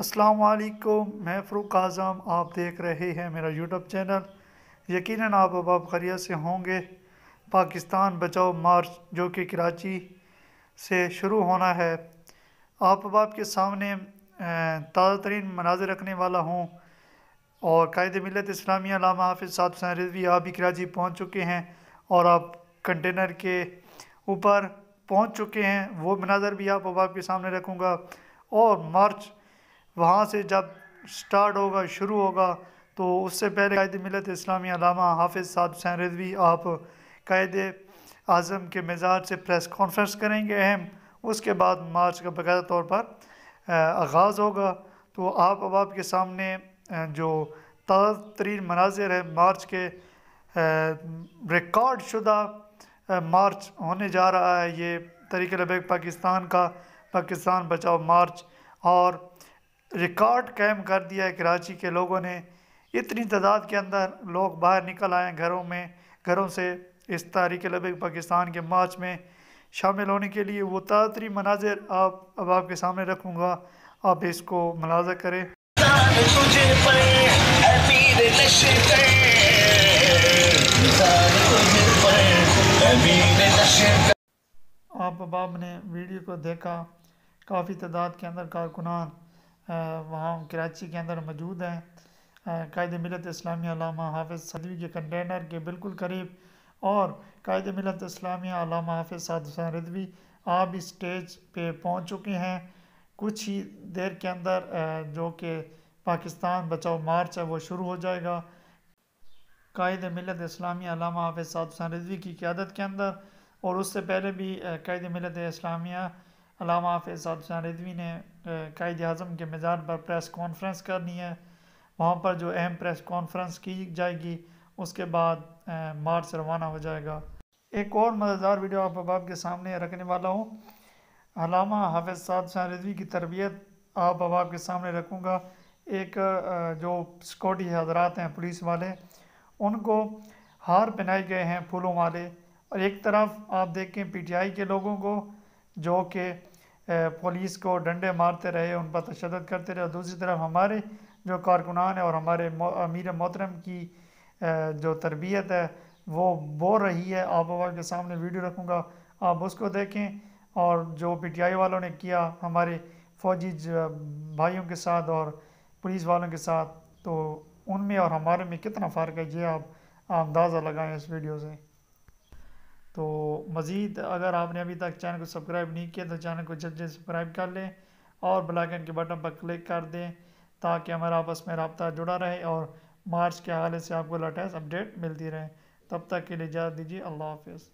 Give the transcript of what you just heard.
वालेकुम मैं फ़रूक आज़म आप देख रहे हैं मेरा यूट्यूब चैनल यकीनन आप अब आप खरिया से होंगे पाकिस्तान बचाओ मार्च जो कि कराची से शुरू होना है आप अब आपके सामने ताज़ा तरीन मनाजिर रखने वाला हूँ और कायद मिलत इस्लामी लामा हाफिज़ साहब सैन रिजवी आप भी कराची पहुँच चुके हैं और आप कंटेनर के ऊपर पहुँच चुके हैं वो मनाजर भी आप अब आपके सामने रखूँगा और मार्च वहाँ से जब स्टार्ट होगा शुरू होगा तो उससे पहले कायद मिलत इस्लामी अलामा हाफिज़ साहब हुसैन रिजवी आप कायद आज़म के मिजाज से प्रेस कॉन्फ्रेंस करेंगे अहम उसके बाद मार्च का बाकायदा तौर पर आगाज़ होगा तो आप अब आपके सामने जो ताज़ा तरीन मनाजिर है मार्च के रिकॉर्ड शुदा मार्च होने जा रहा है ये तरीके लबैक पाकिस्तान का पाकिस्तान बचाओ मार्च और रिकॉर्ड कायम कर दिया है कराची के लोगों ने इतनी तादाद के अंदर लोग बाहर निकल आए घरों में घरों से इस तारीख लब पाकिस्तान के मार्च में शामिल होने के लिए वो तातरी मनाजिर आप अब आपके सामने रखूँगा आप इसको मुलाजा करें आप अब ने वीडियो को देखा काफ़ी तादाद के अंदर कारकुनान वहाँ कराची के अंदर मौजूद हैं कायद मिलत इस्लामी अलामा हाफिज़ सदवी के कंटेनर के बिल्कुल करीब और कायद मिलत इस्लामी अलामा हाफिज़ साद हुसैन रदवी आप स्टेज पे पहुँच चुके हैं कुछ ही देर के अंदर जो कि पाकिस्तान बचाओ मार्च है वो शुरू हो जाएगा कायद मिलत इस्लामी अलामा हाफिज़ साद हुसैन रदवी की क्यादत के अंदर और उससे पहले भी कायद मिलत इस्लामिया अलामा हाफिज़ रिदवी ने कायद अजम के मैदान पर प्रेस कॉन्फ्रेंस करनी है वहाँ पर जो अहम प्रेस कॉन्फ्रेंस की जाएगी उसके बाद मार्च रवाना हो जाएगा एक और मज़ेदार वीडियो आप अबाब के सामने रखने वाला हूँ अलामा हाफिज़ साहब शाह रिजवी की तरबियत आप अबाब के सामने रखूँगा एक जो सिक्योरिटी हजरात हैं पुलिस वाले उनको हार पहनाए गए हैं फूलों वाले और एक तरफ आप देखें पीटीआई के लोगों को जो कि पुलिस को डंडे मारते रहे उन पर तशद करते रहे और दूसरी तरफ हमारे जो कारकुनान है और हमारे अमीर मोहतरम की जो तरबियत है वो बो रही है आप के सामने वीडियो रखूँगा आप उसको देखें और जो पी टी आई वालों ने किया हमारे फौजी भाइयों के साथ और पुलिस वालों के साथ तो उनमें और हमारे में कितना फ़र्क है ये आप अंदाज़ा लगाएं इस वीडियो से तो मज़ीद अगर आपने अभी तक चैनल को सब्सक्राइब नहीं किया तो चैनल को जल्द सब्सक्राइब कर लें और बलाइकन के बटन पर क्लिक कर दें ताकि हमारा आपस में रबता जुड़ा रहे और मार्च के हवाले से आपको लेटेस्ट अपडेट मिलती रहे तब तक के लिए इजाज़त दीजिए अल्लाह हाफिज़